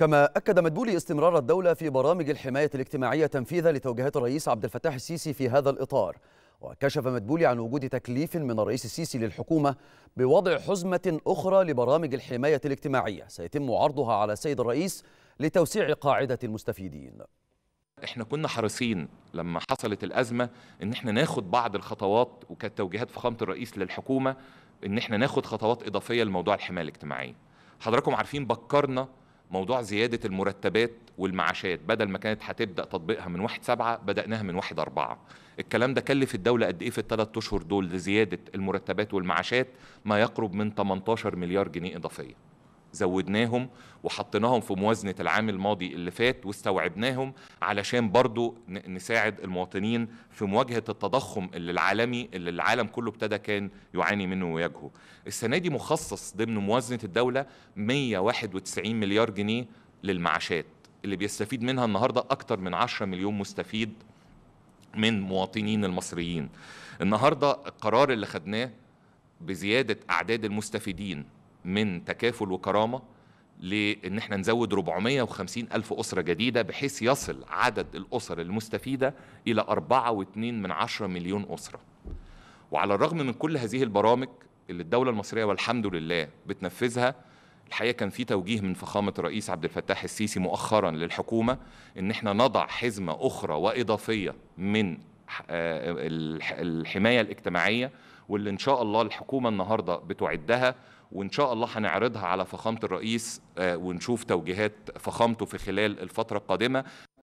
كما أكد مدبولي استمرار الدولة في برامج الحماية الاجتماعية تنفيذا لتوجيهات الرئيس عبد الفتاح السيسي في هذا الإطار وكشف مدبولي عن وجود تكليف من الرئيس السيسي للحكومة بوضع حزمة أخرى لبرامج الحماية الاجتماعية سيتم عرضها على السيد الرئيس لتوسيع قاعدة المستفيدين احنا كنا حريصين لما حصلت الأزمة ان احنا ناخد بعض الخطوات وكانت توجيهات فخامة الرئيس للحكومة ان احنا ناخد خطوات إضافية لموضوع الحماية الاجتماعية حضراتكم عارفين بكرنا موضوع زيادة المرتبات والمعاشات بدل ما كانت هتبدأ تطبيقها من 1 سبعة بدأناها من 1 أربعة الكلام ده كلف الدولة قد إيه في الثلاث أشهر دول لزيادة المرتبات والمعاشات ما يقرب من 18 مليار جنيه إضافية زودناهم وحطيناهم في موازنة العام الماضي اللي فات واستوعبناهم علشان برضو نساعد المواطنين في مواجهة التضخم اللي العالمي اللي العالم كله ابتدى كان يعاني منه ويواجهه السنة دي مخصص ضمن موازنة الدولة 191 مليار جنيه للمعاشات اللي بيستفيد منها النهاردة أكتر من 10 مليون مستفيد من مواطنين المصريين النهاردة القرار اللي خدناه بزيادة أعداد المستفيدين من تكافل وكرامه لان احنا نزود 450 الف اسره جديده بحيث يصل عدد الاسر المستفيده الى 4.2 من 10 مليون اسره. وعلى الرغم من كل هذه البرامج اللي الدوله المصريه والحمد لله بتنفذها الحقيقه كان في توجيه من فخامه الرئيس عبد الفتاح السيسي مؤخرا للحكومه ان احنا نضع حزمه اخرى واضافيه من آه، الحمايه الاجتماعيه واللي ان شاء الله الحكومه النهارده بتعدها وان شاء الله هنعرضها على فخامه الرئيس آه، ونشوف توجيهات فخامته في خلال الفتره القادمه